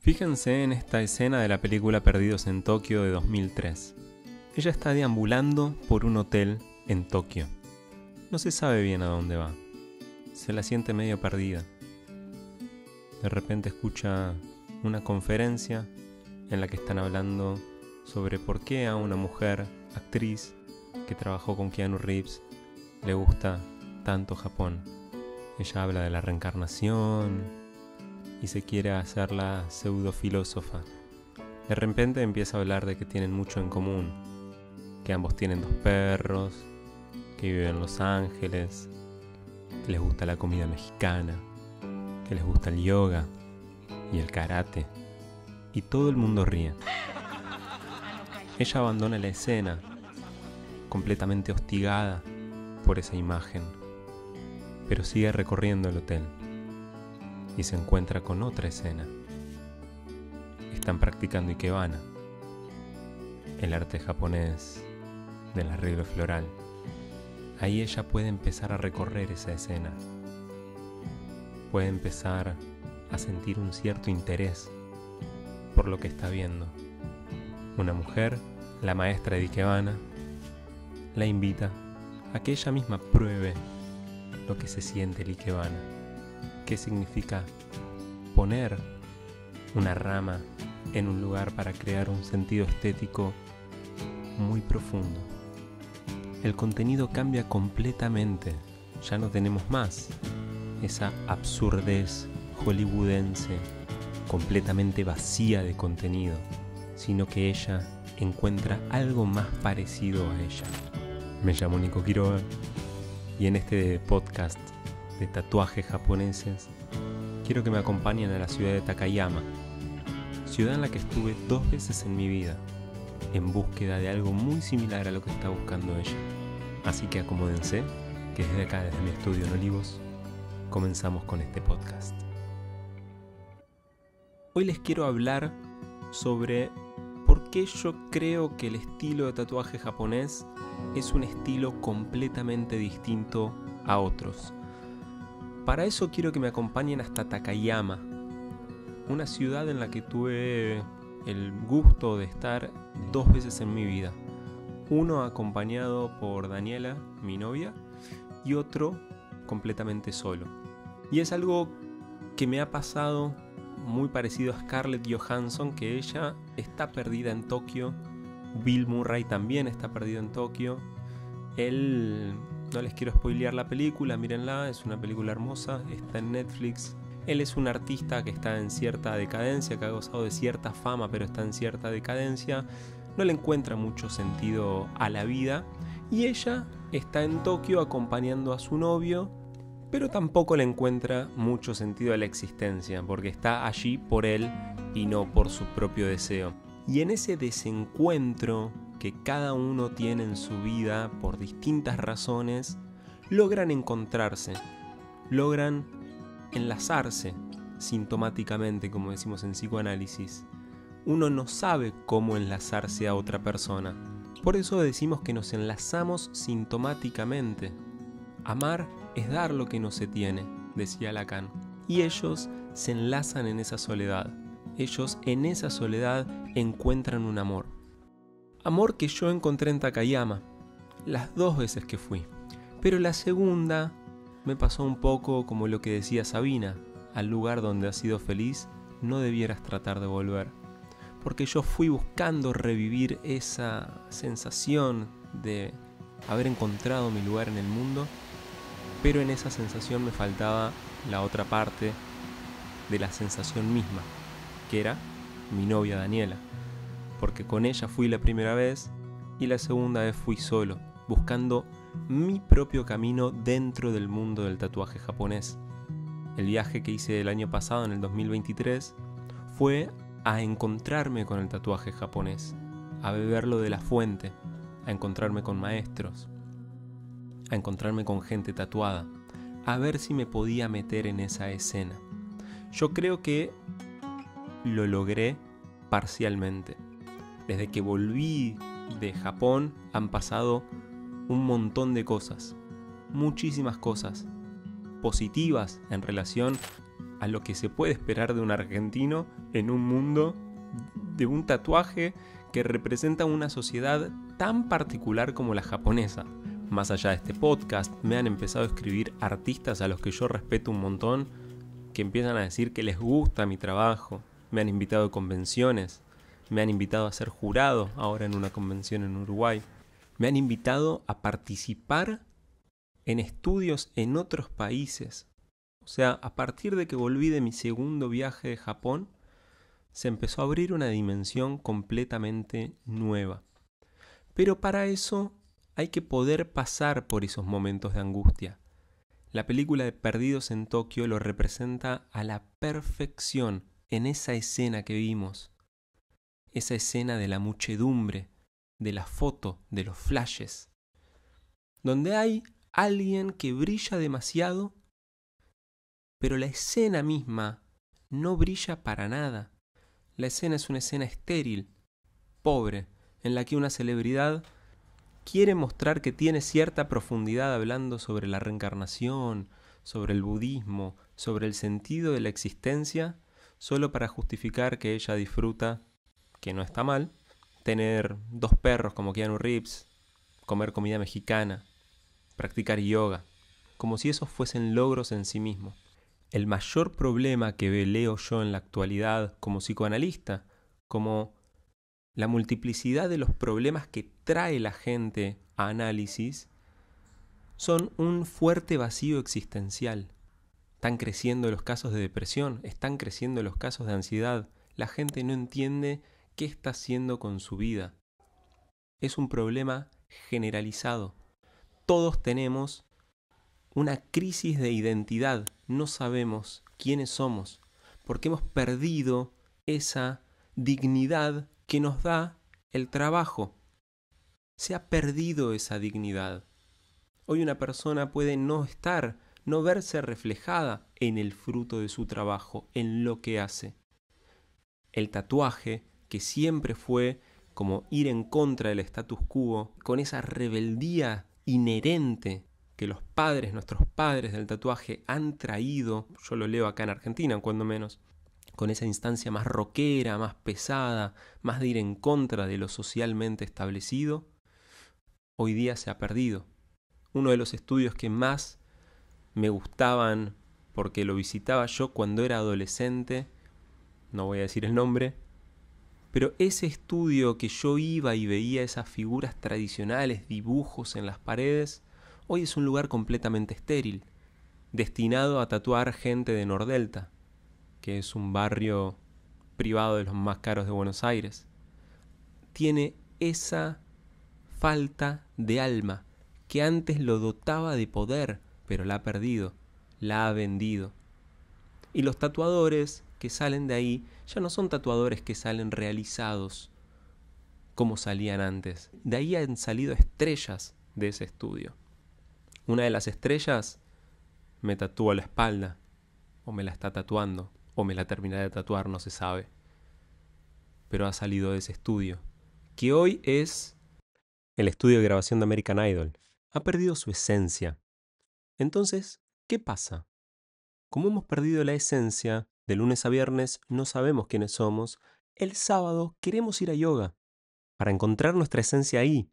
Fíjense en esta escena de la película Perdidos en Tokio de 2003. Ella está deambulando por un hotel en Tokio. No se sabe bien a dónde va. Se la siente medio perdida. De repente escucha una conferencia en la que están hablando sobre por qué a una mujer, actriz, que trabajó con Keanu Reeves, le gusta tanto Japón. Ella habla de la reencarnación, y se quiere hacer la pseudofilósofa. De repente empieza a hablar de que tienen mucho en común, que ambos tienen dos perros, que viven en Los Ángeles, que les gusta la comida mexicana, que les gusta el yoga y el karate. Y todo el mundo ríe. Ella abandona la escena, completamente hostigada por esa imagen, pero sigue recorriendo el hotel y se encuentra con otra escena. Están practicando ikebana, el arte japonés del arreglo floral. Ahí ella puede empezar a recorrer esa escena. Puede empezar a sentir un cierto interés por lo que está viendo. Una mujer, la maestra de Ikebana, la invita a que ella misma pruebe lo que se siente el Ikebana qué significa poner una rama en un lugar para crear un sentido estético muy profundo. El contenido cambia completamente, ya no tenemos más esa absurdez hollywoodense completamente vacía de contenido, sino que ella encuentra algo más parecido a ella. Me llamo Nico Quiroga y en este podcast de tatuajes japoneses, quiero que me acompañen a la ciudad de Takayama, ciudad en la que estuve dos veces en mi vida, en búsqueda de algo muy similar a lo que está buscando ella. Así que acomódense, que desde acá, desde mi estudio en Olivos, comenzamos con este podcast. Hoy les quiero hablar sobre por qué yo creo que el estilo de tatuaje japonés es un estilo completamente distinto a otros. Para eso quiero que me acompañen hasta Takayama, una ciudad en la que tuve el gusto de estar dos veces en mi vida. Uno acompañado por Daniela, mi novia, y otro completamente solo. Y es algo que me ha pasado muy parecido a Scarlett Johansson, que ella está perdida en Tokio, Bill Murray también está perdido en Tokio, él no les quiero spoilear la película, mírenla, es una película hermosa, está en Netflix. Él es un artista que está en cierta decadencia, que ha gozado de cierta fama, pero está en cierta decadencia. No le encuentra mucho sentido a la vida. Y ella está en Tokio acompañando a su novio, pero tampoco le encuentra mucho sentido a la existencia, porque está allí por él y no por su propio deseo. Y en ese desencuentro que cada uno tiene en su vida por distintas razones, logran encontrarse, logran enlazarse sintomáticamente, como decimos en psicoanálisis. Uno no sabe cómo enlazarse a otra persona. Por eso decimos que nos enlazamos sintomáticamente. Amar es dar lo que no se tiene, decía Lacan. Y ellos se enlazan en esa soledad. Ellos en esa soledad encuentran un amor amor que yo encontré en Takayama, las dos veces que fui. Pero la segunda me pasó un poco como lo que decía Sabina, al lugar donde has sido feliz no debieras tratar de volver. Porque yo fui buscando revivir esa sensación de haber encontrado mi lugar en el mundo, pero en esa sensación me faltaba la otra parte de la sensación misma, que era mi novia Daniela porque con ella fui la primera vez y la segunda vez fui solo, buscando mi propio camino dentro del mundo del tatuaje japonés. El viaje que hice el año pasado, en el 2023, fue a encontrarme con el tatuaje japonés, a beberlo de la fuente, a encontrarme con maestros, a encontrarme con gente tatuada, a ver si me podía meter en esa escena. Yo creo que lo logré parcialmente. Desde que volví de Japón han pasado un montón de cosas, muchísimas cosas positivas en relación a lo que se puede esperar de un argentino en un mundo de un tatuaje que representa una sociedad tan particular como la japonesa. Más allá de este podcast, me han empezado a escribir artistas a los que yo respeto un montón, que empiezan a decir que les gusta mi trabajo, me han invitado a convenciones, me han invitado a ser jurado ahora en una convención en Uruguay, me han invitado a participar en estudios en otros países. O sea, a partir de que volví de mi segundo viaje de Japón, se empezó a abrir una dimensión completamente nueva. Pero para eso hay que poder pasar por esos momentos de angustia. La película de Perdidos en Tokio lo representa a la perfección en esa escena que vimos esa escena de la muchedumbre, de la foto, de los flashes, donde hay alguien que brilla demasiado, pero la escena misma no brilla para nada. La escena es una escena estéril, pobre, en la que una celebridad quiere mostrar que tiene cierta profundidad hablando sobre la reencarnación, sobre el budismo, sobre el sentido de la existencia, solo para justificar que ella disfruta que no está mal, tener dos perros como Keanu Reeves, comer comida mexicana, practicar yoga, como si esos fuesen logros en sí mismos. El mayor problema que veleo yo en la actualidad como psicoanalista, como la multiplicidad de los problemas que trae la gente a análisis, son un fuerte vacío existencial. Están creciendo los casos de depresión, están creciendo los casos de ansiedad. La gente no entiende qué está haciendo con su vida. Es un problema generalizado. Todos tenemos una crisis de identidad. No sabemos quiénes somos porque hemos perdido esa dignidad que nos da el trabajo. Se ha perdido esa dignidad. Hoy una persona puede no estar, no verse reflejada en el fruto de su trabajo, en lo que hace. El tatuaje, que siempre fue como ir en contra del status quo, con esa rebeldía inherente que los padres, nuestros padres del tatuaje han traído, yo lo leo acá en Argentina, cuando menos, con esa instancia más rockera, más pesada, más de ir en contra de lo socialmente establecido, hoy día se ha perdido. Uno de los estudios que más me gustaban porque lo visitaba yo cuando era adolescente, no voy a decir el nombre, pero ese estudio que yo iba y veía esas figuras tradicionales, dibujos en las paredes, hoy es un lugar completamente estéril, destinado a tatuar gente de Nordelta, que es un barrio privado de los más caros de Buenos Aires. Tiene esa falta de alma que antes lo dotaba de poder, pero la ha perdido, la ha vendido. Y los tatuadores que salen de ahí ya no son tatuadores que salen realizados como salían antes. De ahí han salido estrellas de ese estudio. Una de las estrellas me tatúa la espalda, o me la está tatuando, o me la termina de tatuar, no se sabe. Pero ha salido de ese estudio, que hoy es el estudio de grabación de American Idol. Ha perdido su esencia. Entonces, ¿qué pasa? Como hemos perdido la esencia, de lunes a viernes no sabemos quiénes somos. El sábado queremos ir a yoga para encontrar nuestra esencia ahí,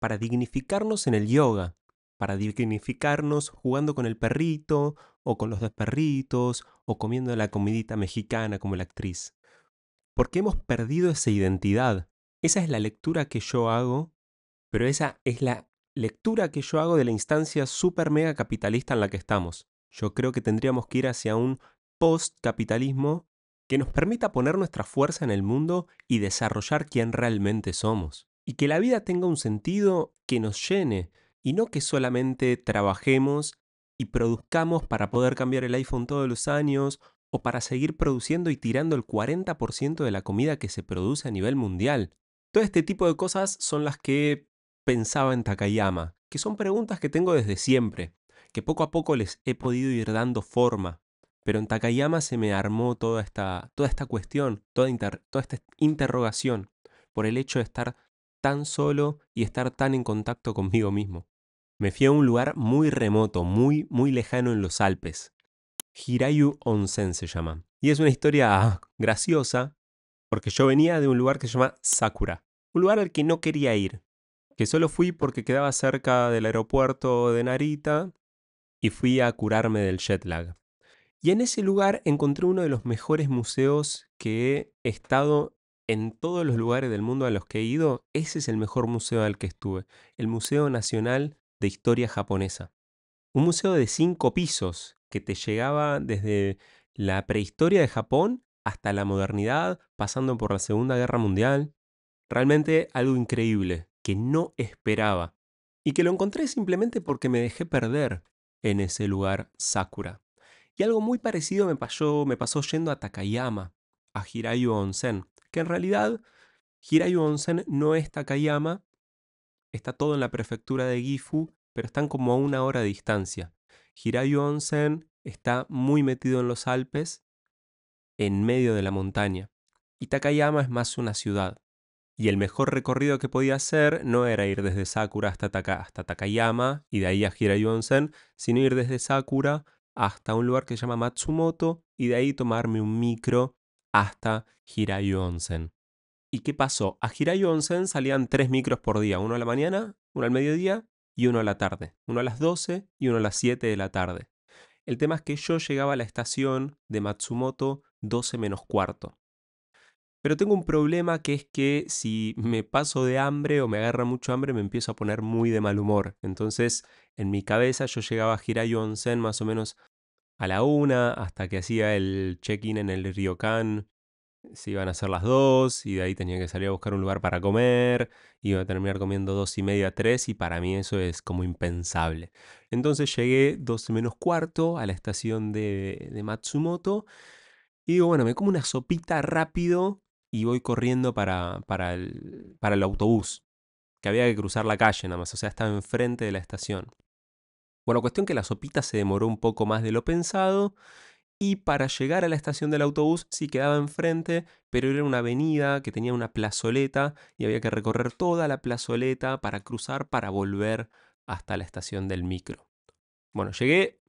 para dignificarnos en el yoga, para dignificarnos jugando con el perrito o con los dos perritos o comiendo la comidita mexicana como la actriz. Porque hemos perdido esa identidad. Esa es la lectura que yo hago, pero esa es la lectura que yo hago de la instancia super mega capitalista en la que estamos. Yo creo que tendríamos que ir hacia un postcapitalismo que nos permita poner nuestra fuerza en el mundo y desarrollar quién realmente somos. Y que la vida tenga un sentido que nos llene y no que solamente trabajemos y produzcamos para poder cambiar el iPhone todos los años o para seguir produciendo y tirando el 40% de la comida que se produce a nivel mundial. Todo este tipo de cosas son las que pensaba en Takayama, que son preguntas que tengo desde siempre, que poco a poco les he podido ir dando forma. Pero en Takayama se me armó toda esta, toda esta cuestión, toda, toda esta interrogación por el hecho de estar tan solo y estar tan en contacto conmigo mismo. Me fui a un lugar muy remoto, muy, muy lejano en los Alpes. Hirayu Onsen se llama. Y es una historia graciosa, porque yo venía de un lugar que se llama Sakura, un lugar al que no quería ir, que solo fui porque quedaba cerca del aeropuerto de Narita y fui a curarme del jet lag. Y en ese lugar encontré uno de los mejores museos que he estado en todos los lugares del mundo a los que he ido. Ese es el mejor museo al que estuve, el Museo Nacional de Historia Japonesa. Un museo de cinco pisos que te llegaba desde la prehistoria de Japón hasta la modernidad, pasando por la Segunda Guerra Mundial. Realmente algo increíble que no esperaba y que lo encontré simplemente porque me dejé perder en ese lugar Sakura. Y algo muy parecido me pasó, me pasó yendo a Takayama, a Hirayu Onsen, que en realidad Hirayu Onsen no es Takayama, está todo en la prefectura de Gifu, pero están como a una hora de distancia. Hirayu Onsen está muy metido en los Alpes, en medio de la montaña. Y Takayama es más una ciudad. Y el mejor recorrido que podía hacer no era ir desde Sakura hasta, hasta Takayama y de ahí a Hirayu Onsen, sino ir desde Sakura hasta un lugar que se llama Matsumoto y de ahí tomarme un micro hasta Hirayu Onsen. ¿Y qué pasó? A Hirayu Onsen salían tres micros por día, uno a la mañana, uno al mediodía y uno a la tarde, uno a las 12 y uno a las 7 de la tarde. El tema es que yo llegaba a la estación de Matsumoto 12 menos cuarto. Pero tengo un problema que es que si me paso de hambre o me agarra mucho hambre me empiezo a poner muy de mal humor. Entonces, en mi cabeza yo llegaba a Hirayu Onsen más o menos a la una, hasta que hacía el check-in en el Ryokan, se iban a hacer las dos y de ahí tenía que salir a buscar un lugar para comer, iba a terminar comiendo dos y media, tres y para mí eso es como impensable. Entonces llegué dos menos cuarto a la estación de, de Matsumoto y digo, bueno, me como una sopita rápido y voy corriendo para, para, el, para el autobús, que había que cruzar la calle nada más, o sea, estaba enfrente de la estación. Bueno, cuestión que la sopita se demoró un poco más de lo pensado y para llegar a la estación del autobús sí quedaba enfrente, pero era una avenida que tenía una plazoleta y había que recorrer toda la plazoleta para cruzar para volver hasta la estación del micro. Bueno, llegué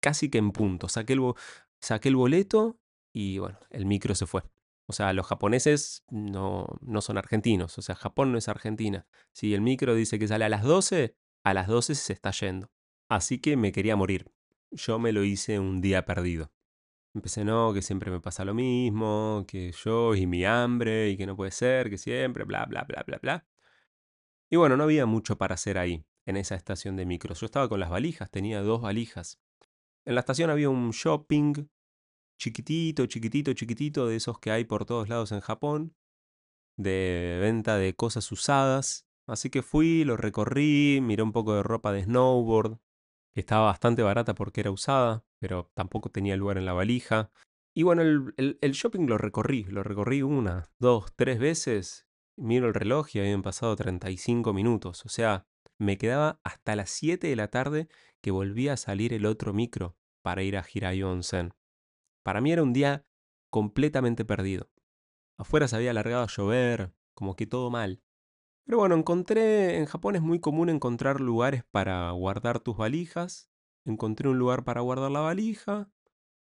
casi que en punto, saqué el, boleto y bueno, el micro se fue. O sea, los japoneses no, no son argentinos, o sea, Japón no es Argentina. Si el micro dice que sale a las 12, a las 12 se está yendo. Así que me quería morir. Yo me lo hice un día perdido. Empecé, no, que siempre me pasa lo mismo, que yo y mi hambre, y que no puede ser, que siempre, bla, bla, bla, bla, bla. Y bueno, no había mucho para hacer ahí, en esa estación de micros. Yo estaba con las valijas, tenía dos valijas. En la estación había un shopping chiquitito, chiquitito, chiquitito, de esos que hay por todos lados en Japón, de venta de cosas usadas. Así que fui, lo recorrí, miré un poco de ropa de snowboard, estaba bastante barata porque era usada, pero tampoco tenía lugar en la valija. Y bueno, el, shopping lo recorrí, lo recorrí una, dos, tres veces. Miro el reloj y habían pasado 35 minutos. O sea, me quedaba hasta las 7 de la tarde que volvía a salir el otro micro para ir a Hirai Onsen. Para mí era un día completamente perdido. Afuera se había alargado a llover, como que todo mal. Pero bueno, encontré, en Japón es muy común encontrar lugares para guardar tus valijas. Encontré un lugar para guardar la valija,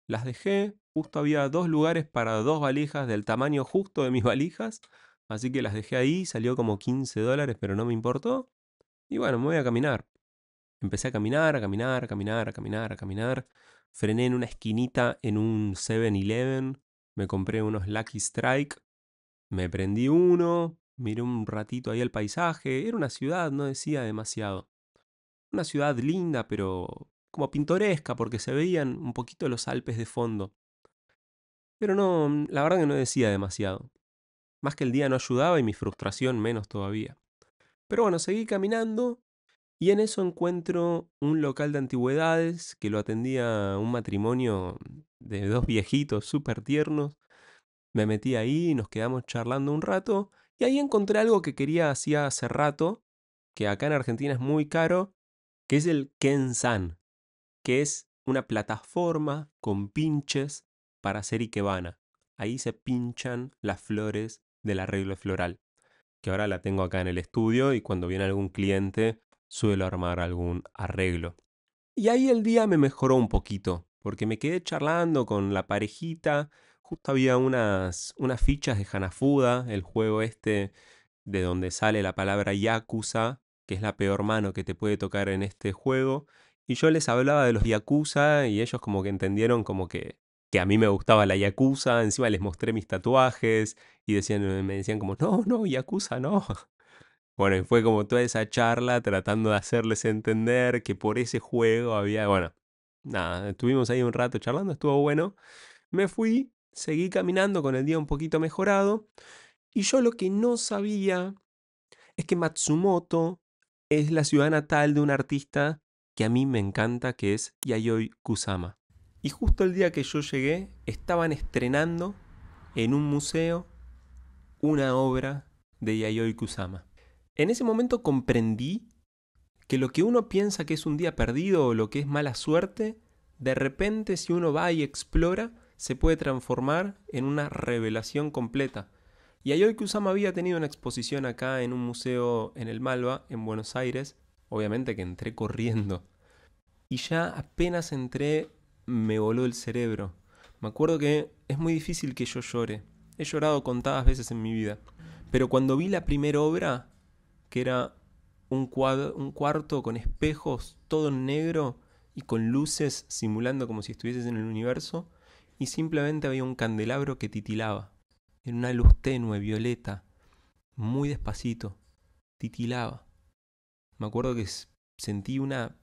las dejé, justo había dos lugares para dos valijas del tamaño justo de mis valijas, así que las dejé ahí, salió como 15 dólares, pero no me importó. Y bueno, me voy a caminar. Empecé a caminar, a caminar, a caminar, a caminar, a caminar. Frené en una esquinita en un 7-Eleven, me compré unos Lucky Strike, me prendí uno, Miré un ratito ahí el paisaje. Era una ciudad, no decía demasiado. Una ciudad linda, pero como pintoresca, porque se veían un poquito los Alpes de fondo. Pero no, mm, la verdad que no decía demasiado. Más que el día no ayudaba y mi frustración menos todavía. Pero bueno, seguí caminando y en eso encuentro un local de antigüedades que lo atendía un matrimonio de dos viejitos súper tiernos. Me metí ahí, y nos quedamos charlando un rato y ahí encontré algo que quería hacía hace rato, que acá en Argentina es muy caro, que es el Kensan, que es una plataforma con pinches para hacer ikebana. Ahí se pinchan las flores del arreglo floral, que ahora la tengo acá en el estudio y cuando viene algún cliente suelo armar algún arreglo. Y ahí el día me mejoró un poquito, porque me quedé charlando con la parejita justo había unas, unas fichas de Hanafuda, el juego este de donde sale la palabra Yakuza, que es la peor mano que te puede tocar en este juego. Y yo les hablaba de los Yakuza y ellos como que entendieron como que, que a mí me gustaba la Yakuza, encima les mostré mis tatuajes y decían, eh, me decían como, no, no, Yakuza no. Bueno, y fue como toda esa charla tratando de hacerles entender que por ese juego había, bueno, nada, estuvimos ahí un rato charlando, estuvo bueno. Me fui seguí caminando con el día un poquito mejorado. Y yo lo que no sabía es que Matsumoto es la ciudad natal de un artista que a mí me encanta, que es Yayoi Kusama. Y justo el día que yo llegué, estaban estrenando en un museo una obra de Yayoi Kusama. En ese momento comprendí que lo que uno piensa que es un día perdido o lo que es mala suerte, de repente si uno va y explora, se puede transformar en una revelación completa. Y que Usama había tenido una exposición acá en un museo en el Malva, en Buenos Aires. Obviamente que entré corriendo. Y ya apenas entré, me voló el cerebro. Me acuerdo que es muy difícil que yo llore. He llorado contadas veces en mi vida. Pero cuando vi la primera obra, que era un, cuadro, un cuarto con espejos, todo en negro y con luces simulando como si estuvieses en el universo, y simplemente había un candelabro que titilaba. Era una luz tenue, violeta, muy despacito, titilaba. Me acuerdo que sentí una...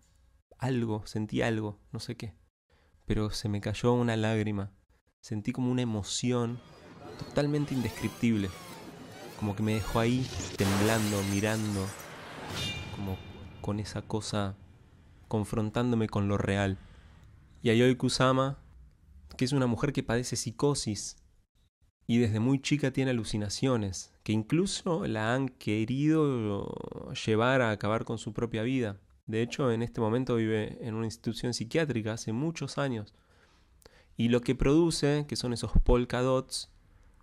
algo, sentí algo, no sé qué. Pero se me cayó una lágrima. Sentí como una emoción totalmente indescriptible. Como que me dejó ahí, temblando, mirando, como con esa cosa, confrontándome con lo real. Y Ayoi Kusama que es una mujer que padece psicosis y desde muy chica tiene alucinaciones, que incluso la han querido llevar a acabar con su propia vida. De hecho, en este momento vive en una institución psiquiátrica hace muchos años. Y lo que produce, que son esos polka dots,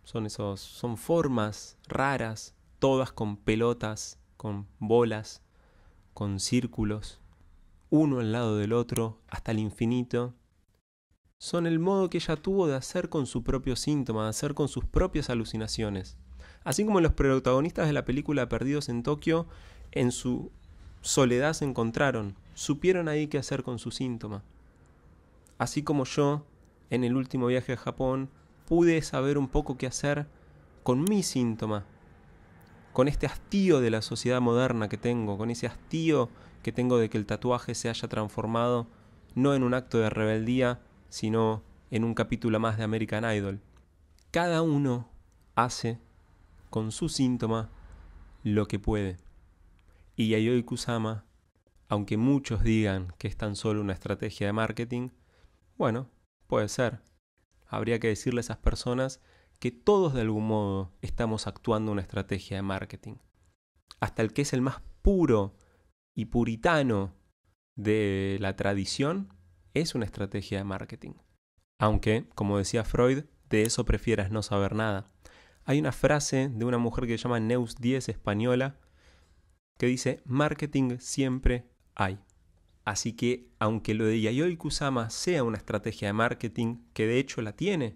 son esos son formas raras, todas con pelotas, con bolas, con círculos, uno al lado del otro hasta el infinito son el modo que ella tuvo de hacer con su propio síntoma, de hacer con sus propias alucinaciones. Así como los protagonistas de la película Perdidos en Tokio en su soledad se encontraron, supieron ahí qué hacer con su síntoma. Así como yo, en el último viaje a Japón, pude saber un poco qué hacer con mi síntoma, con este hastío de la sociedad moderna que tengo, con ese hastío que tengo de que el tatuaje se haya transformado no en un acto de rebeldía, sino en un capítulo más de American Idol. Cada uno hace con su síntoma lo que puede. Y Yayoi Kusama, aunque muchos digan que es tan solo una estrategia de marketing, bueno, puede ser. Habría que decirle a esas personas que todos de algún modo estamos actuando una estrategia de marketing. Hasta el que es el más puro y puritano de la tradición es una estrategia de marketing. Aunque, como decía Freud, de eso prefieras no saber nada. Hay una frase de una mujer que se llama Neus 10 española que dice, marketing siempre hay. Así que, aunque lo de Yayoi Kusama sea una estrategia de marketing, que de hecho la tiene,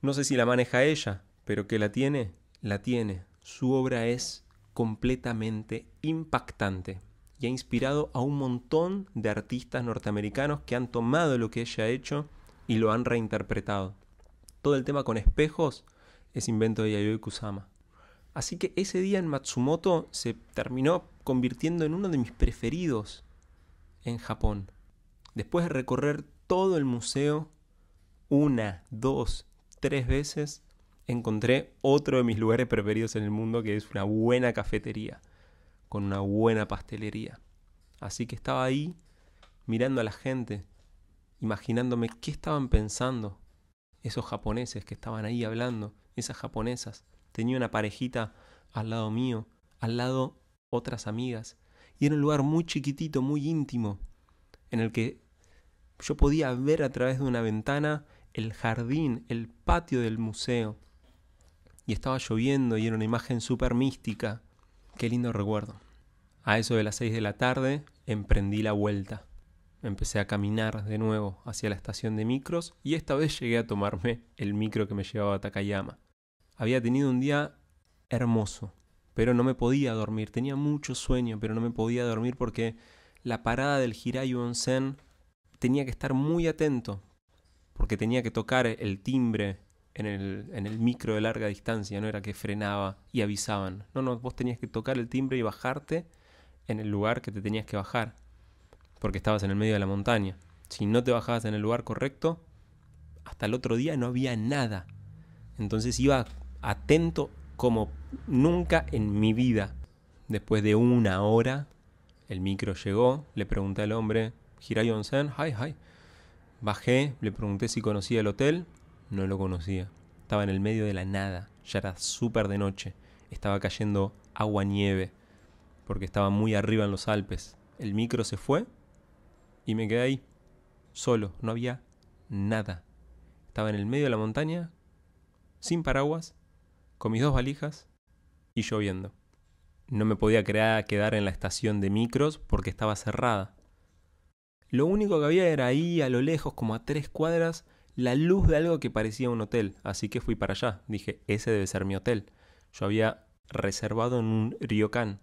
no sé si la maneja ella, pero que la tiene, la tiene. Su obra es completamente impactante ha inspirado a un montón de artistas norteamericanos que han tomado lo que ella ha hecho y lo han reinterpretado. Todo el tema con espejos es invento de Yayoi Kusama. Así que ese día en Matsumoto se terminó convirtiendo en uno de mis preferidos en Japón. Después de recorrer todo el museo, una, dos, tres veces, encontré otro de mis lugares preferidos en el mundo que es una buena cafetería con una buena pastelería. Así que estaba ahí mirando a la gente, imaginándome qué estaban pensando esos japoneses que estaban ahí hablando, esas japonesas. Tenía una parejita al lado mío, al lado otras amigas, y era un lugar muy chiquitito, muy íntimo, en el que yo podía ver a través de una ventana el jardín, el patio del museo. Y estaba lloviendo y era una imagen súper mística. Qué lindo recuerdo. A eso de las 6 de la tarde emprendí la vuelta. Empecé a caminar de nuevo hacia la estación de micros y esta vez llegué a tomarme el micro que me llevaba a Takayama. Había tenido un día hermoso, pero no me podía dormir. Tenía mucho sueño, pero no me podía dormir porque la parada del Hirayu Onsen tenía que estar muy atento, porque tenía que tocar el timbre en el, en el, micro de larga distancia, no era que frenaba y avisaban. No, no, vos tenías que tocar el timbre y bajarte en el lugar que te tenías que bajar, porque estabas en el medio de la montaña. Si no te bajabas en el lugar correcto, hasta el otro día no había nada. Entonces iba atento como nunca en mi vida. Después de una hora, el micro llegó, le pregunté al hombre, Hirai Onsen, hi, hi. Bajé, le pregunté si conocía el hotel, no lo conocía. Estaba en el medio de la nada, ya era súper de noche, estaba cayendo agua nieve porque estaba muy arriba en los Alpes. El micro se fue y me quedé ahí, solo, no había nada. Estaba en el medio de la montaña, sin paraguas, con mis dos valijas y lloviendo. No me podía quedar en la estación de micros porque estaba cerrada. Lo único que había era ahí, a lo lejos, como a tres cuadras, la luz de algo que parecía un hotel, así que fui para allá. Dije, ese debe ser mi hotel. Yo había reservado en un ryokan,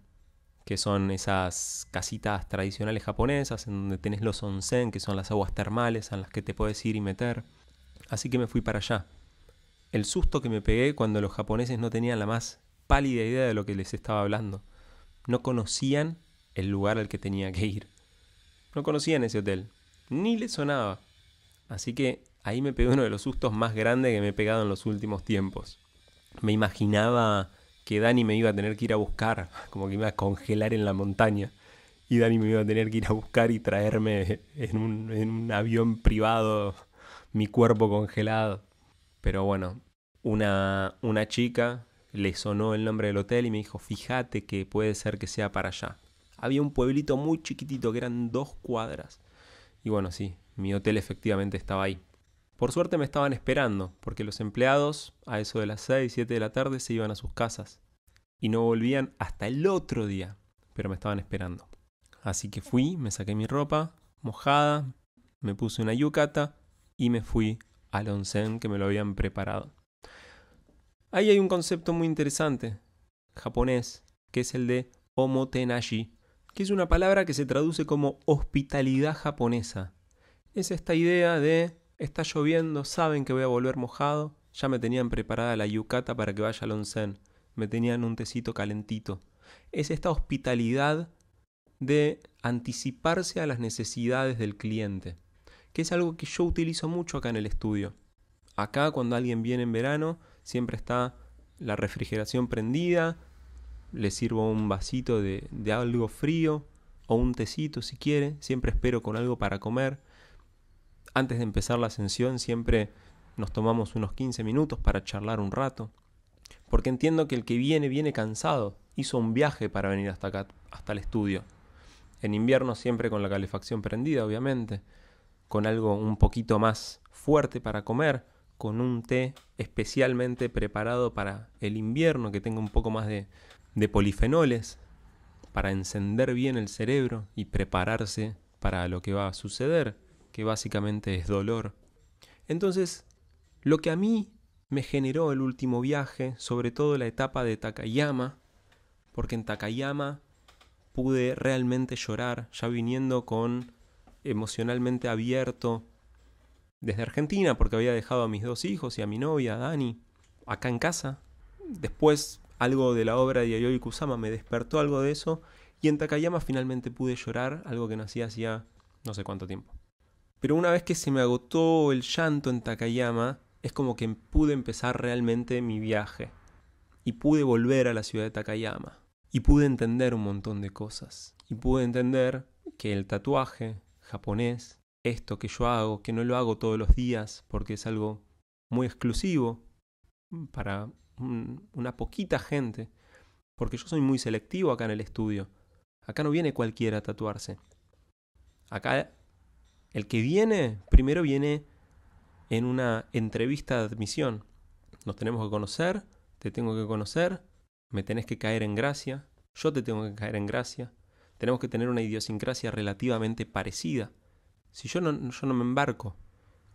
que son esas casitas tradicionales japonesas en donde tenés los onsen, que son las aguas termales en las que te puedes ir y meter. Así que me fui para allá. El susto que me pegué cuando los japoneses no tenían la más pálida idea de lo que les estaba hablando. No conocían el lugar al que tenía que ir. No conocían ese hotel. Ni le sonaba. Así que ahí me pegué uno de los sustos más grandes que me he pegado en los últimos tiempos. Me imaginaba que Dani me iba a tener que ir a buscar, como que me iba a congelar en la montaña. Y Dani me iba a tener que ir a buscar y traerme en un, avión privado mi cuerpo congelado. Pero bueno, una, una chica le sonó el nombre del hotel y me dijo, fíjate que puede ser que sea para allá. Había un pueblito muy chiquitito que eran dos cuadras. Y bueno, sí, mi hotel efectivamente estaba ahí. Por suerte me estaban esperando, porque los empleados a eso de las 6, 7 de la tarde se iban a sus casas y no volvían hasta el otro día, pero me estaban esperando. Así que fui, me saqué mi ropa mojada, me puse una yukata y me fui al onsen que me lo habían preparado. Ahí hay un concepto muy interesante japonés, que es el de omotenashi, que es una palabra que se traduce como hospitalidad japonesa. Es esta idea de Está lloviendo, saben que voy a volver mojado. Ya me tenían preparada la yucata para que vaya al onsen. Me tenían un tecito calentito. Es esta hospitalidad de anticiparse a las necesidades del cliente, que es algo que yo utilizo mucho acá en el estudio. Acá cuando alguien viene en verano, siempre está la refrigeración prendida, le sirvo un vasito de, de algo frío o un tecito si quiere, siempre espero con algo para comer antes de empezar la ascensión siempre nos tomamos unos 15 minutos para charlar un rato, porque entiendo que el que viene viene cansado, hizo un viaje para venir hasta acá, hasta el estudio. En invierno siempre con la calefacción prendida, obviamente, con algo un poquito más fuerte para comer, con un té especialmente preparado para el invierno, que tenga un poco más de, de polifenoles, para encender bien el cerebro y prepararse para lo que va a suceder que básicamente es dolor. Entonces, lo que a mí me generó el último viaje, sobre todo la etapa de Takayama, porque en Takayama pude realmente llorar, ya viniendo con emocionalmente abierto desde Argentina, porque había dejado a mis dos hijos y a mi novia, Dani, acá en casa. Después algo de la obra de Yayoi Kusama me despertó algo de eso, y en Takayama finalmente pude llorar, algo que nací hacía hacía no sé cuánto tiempo. Pero una vez que se me agotó el llanto en Takayama, es como que pude empezar realmente mi viaje. Y pude volver a la ciudad de Takayama. Y pude entender un montón de cosas. Y pude entender que el tatuaje japonés, esto que yo hago, que no lo hago todos los días porque es algo muy exclusivo para una poquita gente, porque yo soy muy selectivo acá en el estudio. Acá no viene cualquiera a tatuarse. Acá el que viene, primero viene en una entrevista de admisión. Nos tenemos que conocer, te tengo que conocer, me tenés que caer en gracia, yo te tengo que caer en gracia. Tenemos que tener una idiosincrasia relativamente parecida. Si yo no, yo no me embarco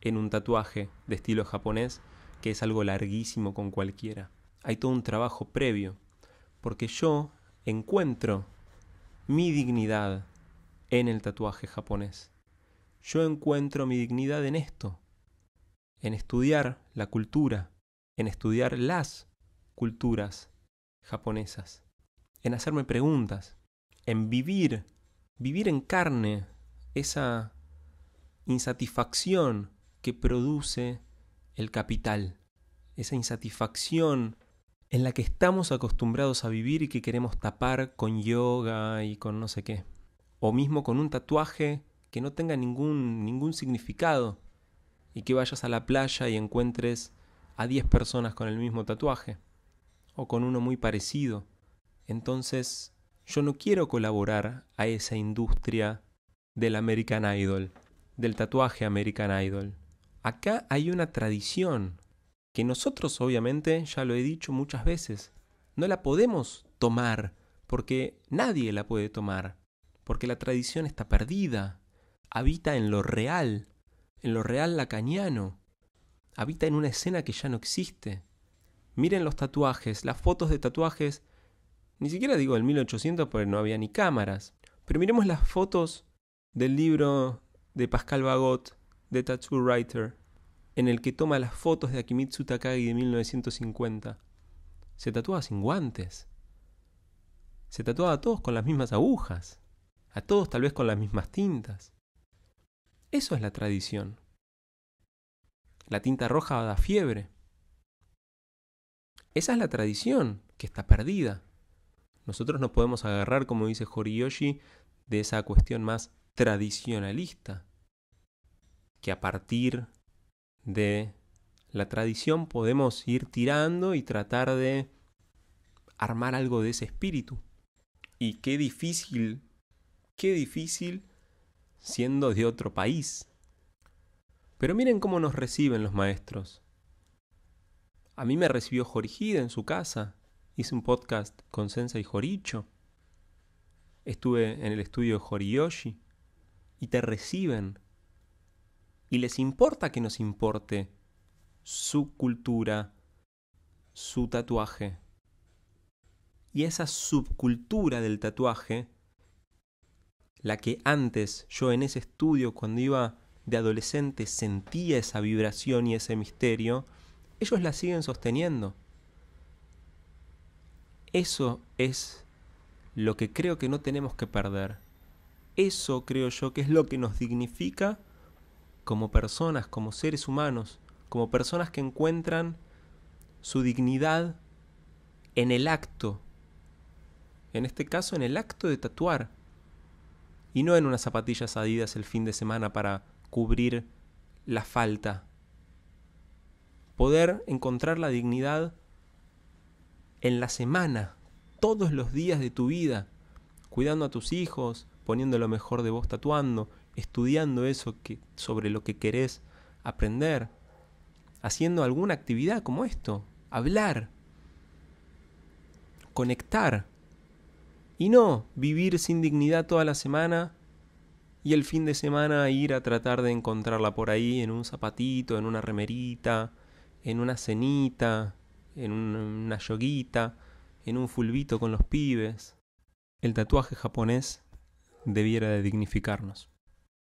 en un tatuaje de estilo japonés, que es algo larguísimo con cualquiera. Hay todo un trabajo previo, porque yo encuentro mi dignidad en el tatuaje japonés yo encuentro mi dignidad en esto, en estudiar la cultura, en estudiar las culturas japonesas, en hacerme preguntas, en vivir, vivir en carne esa insatisfacción que produce el capital, esa insatisfacción en la que estamos acostumbrados a vivir y que queremos tapar con yoga y con no sé qué, o mismo con un tatuaje que no tenga ningún, ningún significado y que vayas a la playa y encuentres a 10 personas con el mismo tatuaje o con uno muy parecido. Entonces, yo no quiero colaborar a esa industria del American Idol, del tatuaje American Idol. Acá hay una tradición que nosotros obviamente, ya lo he dicho muchas veces, no la podemos tomar porque nadie la puede tomar, porque la tradición está perdida, habita en lo real, en lo real lacaniano. Habita en una escena que ya no existe. Miren los tatuajes, las fotos de tatuajes. Ni siquiera digo el 1800 porque no había ni cámaras. Pero miremos las fotos del libro de Pascal Bagot, de Tattoo Writer, en el que toma las fotos de Akimitsu Takagi de 1950. Se tatúa sin guantes. Se tatuaba a todos con las mismas agujas. A todos tal vez con las mismas tintas. Eso es la tradición. La tinta roja da fiebre. Esa es la tradición que está perdida. Nosotros no podemos agarrar, como dice Horiyoshi, de esa cuestión más tradicionalista, que a partir de la tradición podemos ir tirando y tratar de armar algo de ese espíritu. Y qué difícil, qué difícil siendo de otro país. Pero miren cómo nos reciben los maestros. A mí me recibió Jorijida en su casa. Hice un podcast con y Joricho. Estuve en el estudio Horiyoshi. Y te reciben. Y les importa que nos importe su cultura, su tatuaje. Y esa subcultura del tatuaje la que antes yo en ese estudio cuando iba de adolescente sentía esa vibración y ese misterio, ellos la siguen sosteniendo. Eso es lo que creo que no tenemos que perder. Eso creo yo que es lo que nos dignifica como personas, como seres humanos, como personas que encuentran su dignidad en el acto. En este caso, en el acto de tatuar y no en unas zapatillas adidas el fin de semana para cubrir la falta. Poder encontrar la dignidad en la semana, todos los días de tu vida, cuidando a tus hijos, poniendo lo mejor de vos tatuando, estudiando eso que, sobre lo que querés aprender, haciendo alguna actividad como esto, hablar, conectar, y no vivir sin dignidad toda la semana y el fin de semana ir a tratar de encontrarla por ahí en un zapatito, en una remerita, en una cenita, en una yoguita, en un fulbito con los pibes. El tatuaje japonés debiera de dignificarnos.